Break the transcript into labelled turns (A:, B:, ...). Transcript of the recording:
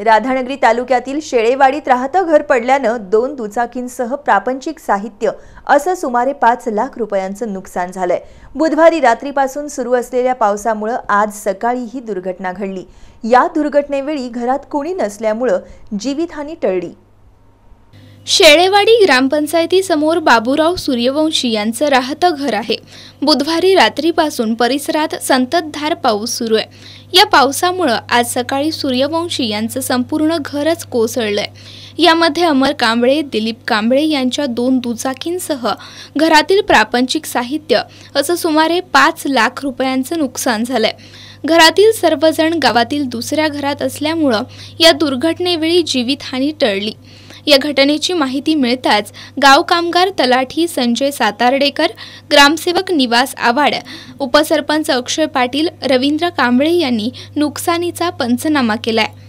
A: राधानगरी तालुक्यातील शेळेवाडीत राहतं घर पडल्यानं दोन दुचाकींसह प्रापंचिक साहित्य असं सुमारे पाच लाख रुपयांचं नुकसान झालंय बुधवारी रात्रीपासून सुरू असलेल्या पावसामुळं आज सकाळी ही दुर्घटना घडली या दुर्घटनेवेळी घरात कोणी नसल्यामुळं जीवितहानी टळली शेळेवाडी
B: ग्रामपंचायतीसमोर बाबूराव सूर्यवंशी यांचं राहतं घर आहे बुधवारी रात्रीपासून परिसरात संततधार पाऊस सुरू आहे या पावसामुळं आज सकाळी सूर्यवंशी यांचं संपूर्ण घरच कोसळलंय यामध्ये अमर कांबळे दिलीप कांबळे यांच्या दोन दुचाकींसह घरातील प्रापंचिक साहित्य असं सुमारे पाच लाख रुपयांचं नुकसान झालंय घरातील सर्वजण गावातील दुसऱ्या घरात असल्यामुळं या दुर्घटनेवेळी जीवितहानी टळली या घटनेची माहिती मिळताच गाव कामगार तलाठी संजय सातार्डेकर ग्रामसेवक निवास आवाड उपसरपंच अक्षय पाटील रवींद्र कांबळे यांनी नुकसानीचा पंचनामा केलाय